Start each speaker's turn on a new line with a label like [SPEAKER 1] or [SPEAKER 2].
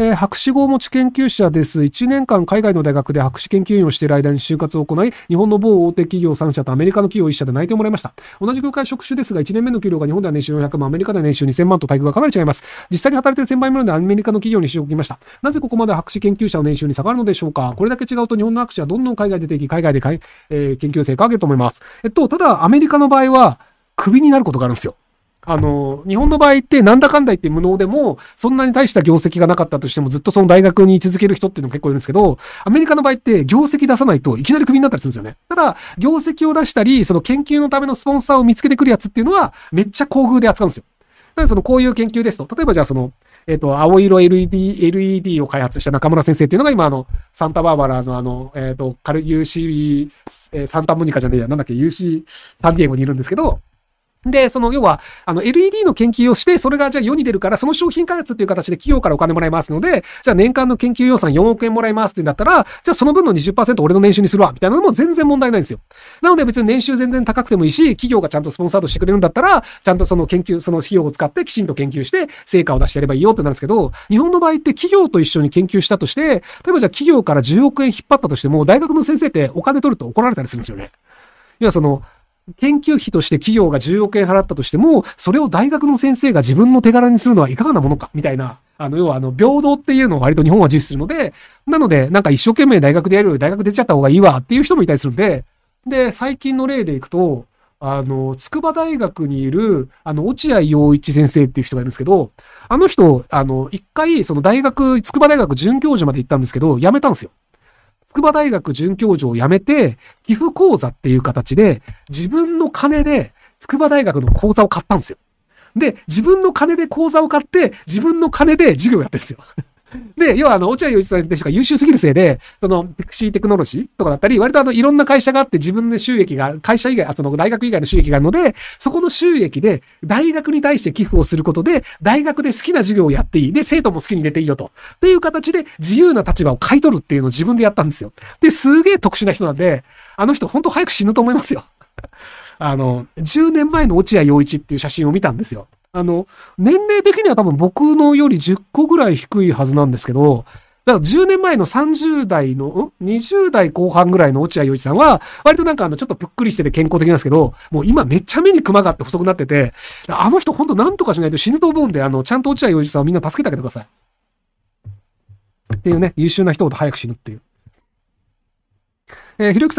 [SPEAKER 1] えー、博士号持ち研究者です。1年間海外の大学で博士研究員をしている間に就活を行い、日本の某大手企業3社とアメリカの企業1社で内定をもらいました。同じ業界職種ですが、1年目の給料が日本では年収400万、アメリカでは年収2000万と待遇がかなり違います。実際に働いている先輩もいるので、アメリカの企業に就職しました。なぜここまで博士研究者の年収に下がるのでしょうかこれだけ違うと日本の博士はどんどん海外出ていき、海外でかい、えー、研究成果を上げると思います。えっと、ただ、アメリカの場合は、クビになることがあるんですよ。あの、日本の場合ってなんだかんだ言って無能でも、そんなに大した業績がなかったとしてもずっとその大学に続ける人っていうのも結構いるんですけど、アメリカの場合って業績出さないといきなりクビになったりするんですよね。ただ、業績を出したり、その研究のためのスポンサーを見つけてくるやつっていうのは、めっちゃ厚遇で扱うんですよ。なので、そのこういう研究ですと、例えばじゃあその、えっ、と、青色 LED、LED を開発した中村先生っていうのが今、あの、サンタバーバラのあの、えっ、ー、と、カル UC、えー、サンタモニカじゃねえや、なんだっけ、UC サンディエゴにいるんですけど、で、その、要は、あの、LED の研究をして、それがじゃあ世に出るから、その商品開発っていう形で企業からお金もらいますので、じゃあ年間の研究予算4億円もらいますってなったら、じゃあその分の20%俺の年収にするわ、みたいなのも全然問題ないんですよ。なので別に年収全然高くてもいいし、企業がちゃんとスポンサードしてくれるんだったら、ちゃんとその研究、その費用を使ってきちんと研究して、成果を出してやればいいよってなるんですけど、日本の場合って企業と一緒に研究したとして、例えばじゃあ企業から10億円引っ張ったとしても、大学の先生ってお金取ると怒られたりするんですよね。要はその、研究費として企業が10億円払ったとしても、それを大学の先生が自分の手柄にするのはいかがなものか、みたいな。あの、要は、あの、平等っていうのを割と日本は自負するので、なので、なんか一生懸命大学でやるより大学出ちゃった方がいいわっていう人もいたりするんで、で、最近の例でいくと、あの、筑波大学にいる、あの、落合陽一先生っていう人がいるんですけど、あの人、あの、一回、その大学、筑波大学准教授まで行ったんですけど、辞めたんですよ。筑波大学准教授を辞めて、寄付講座っていう形で、自分の金で筑波大学の講座を買ったんですよ。で、自分の金で講座を買って、自分の金で授業やってるんですよ。で、要はあの、落合陽一さんって人が優秀すぎるせいで、その、テクシーテクノロジーとかだったり、割とあの、いろんな会社があって自分で収益が、会社以外、その大学以外の収益があるので、そこの収益で、大学に対して寄付をすることで、大学で好きな授業をやっていい。で、生徒も好きに入れていいよと。という形で、自由な立場を買い取るっていうのを自分でやったんですよ。で、すげえ特殊な人なんで、あの人ほんと早く死ぬと思いますよ。あの、10年前の落合陽一っていう写真を見たんですよ。あの、年齢的には多分僕のより10個ぐらい低いはずなんですけど、だから10年前の30代の、20代後半ぐらいの落合陽一さんは、割となんかあの、ちょっとぷっくりしてて健康的なんですけど、もう今めっちゃ目にクマがあって細くなってて、あの人ほんと何とかしないと死ぬと思うんで、あの、ちゃんと落合陽一さんをみんな助けてあげてください。っていうね、優秀な人ほど早く死ぬっていう。えー、ひろゆきさん